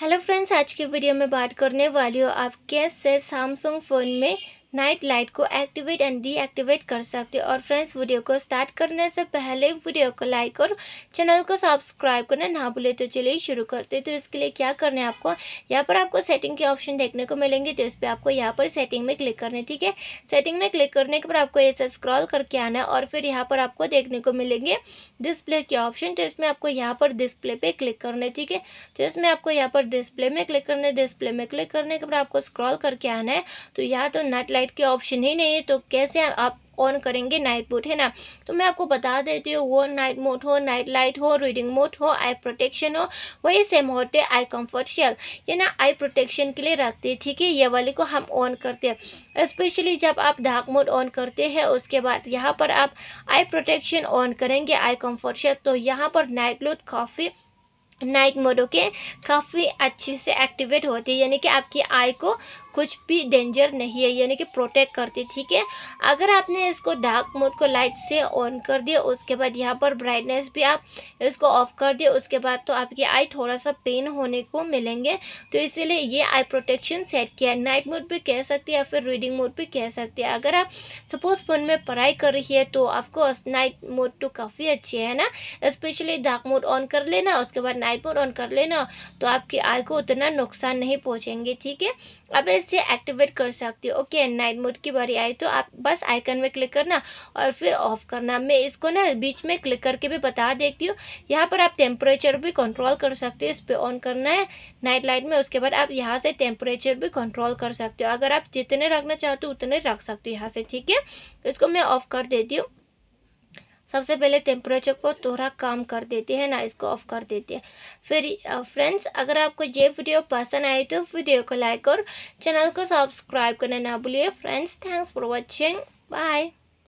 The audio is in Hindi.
हेलो फ्रेंड्स आज की वीडियो में बात करने वाली हूँ आप कैसे सैमसंग फ़ोन में नाइट लाइट को एक्टिवेट एंड डीएक्टिवेट कर सकते हो और फ्रेंड्स वीडियो को स्टार्ट करने से पहले वीडियो को लाइक और चैनल को सब्सक्राइब करना ना भूले तो चलिए शुरू करते तो इसके लिए क्या करना है आपको यहाँ पर आपको सेटिंग के ऑप्शन देखने को मिलेंगे तो इस पर आपको यहाँ पर सेटिंग में क्लिक करना है ठीक है सेटिंग में क्लिक करने के बाद आपको ऐसे स्क्रॉल करके आना है और फिर यहाँ पर आपको देखने को मिलेंगे डिस्प्ले के ऑप्शन तो इसमें आपको यहाँ पर डिस्प्ले पर क्लिक करना है ठीक है तो इसमें आपको यहाँ पर डिस्प्ले में क्लिक करना है डिस्प्ले में क्लिक करने के बाद आपको स्क्रॉल करके आना है तो यहाँ तो नाइट लाइट के ऑप्शन ही नहीं है तो कैसे आप ऑन करेंगे नाइट मोड है ना तो मैं आपको बता देती हूँ वो नाइट मोड हो नाइट लाइट हो रीडिंग मोड हो आई प्रोटेक्शन हो वही सेम होते आई कम्फर्ट शेल ये ना आई प्रोटेक्शन के लिए रखते हैं ठीक है ये वाले को हम ऑन करते हैं स्पेशली जब आप डार्क मोड ऑन करते हैं उसके बाद यहाँ पर आप आई प्रोटेक्शन ऑन करेंगे आई कम्फर्ट शेल तो यहाँ पर नाइट लूट काफ़ी नाइट मोड के काफ़ी अच्छे से एक्टिवेट होती है यानी कि आपकी आई को कुछ भी डेंजर नहीं है यानी कि प्रोटेक्ट करती ठीक है अगर आपने इसको डार्क मोड को लाइट से ऑन कर दिया उसके बाद यहाँ पर ब्राइटनेस भी आप इसको ऑफ कर दिया उसके बाद तो आपकी आई थोड़ा सा पेन होने को मिलेंगे तो इसीलिए ये आई प्रोटेक्शन सेट किया है नाइट मोड भी कह सकते हैं या फिर रीडिंग मोड भी कह सकते हैं अगर आप सपोज फ़ोन में पढ़ाई कर रही है तो ऑफकोर्स नाइट मोड तो काफ़ी अच्छी है ना स्पेशली डार्क मोड ऑन कर लेना उसके बाद नाइट मोड ऑन कर लेना तो आपकी आई को उतना नुकसान नहीं पहुँचेंगे ठीक है अब से एक्टिवेट कर सकती हूँ ओके नाइट मोड की बारी आई तो आप बस आइकन में क्लिक करना और फिर ऑफ करना मैं इसको ना बीच में क्लिक करके भी बता देती हूँ यहाँ पर आप टेम्परेचर भी कंट्रोल कर सकते हो इस पर ऑन करना है नाइट लाइट में उसके बाद आप यहाँ से टेम्परेचर भी कंट्रोल कर सकते हो अगर आप जितने रखना चाहते हो उतने रख सकते हो यहाँ से ठीक है इसको मैं ऑफ कर देती हूँ सबसे पहले टेम्परेचर को थोड़ा कम कर देते हैं ना इसको ऑफ कर देते हैं फिर फ्रेंड्स अगर आपको ये वीडियो पसंद आए तो वीडियो को लाइक और चैनल को सब्सक्राइब करना ना भूलिए friends thanks for watching bye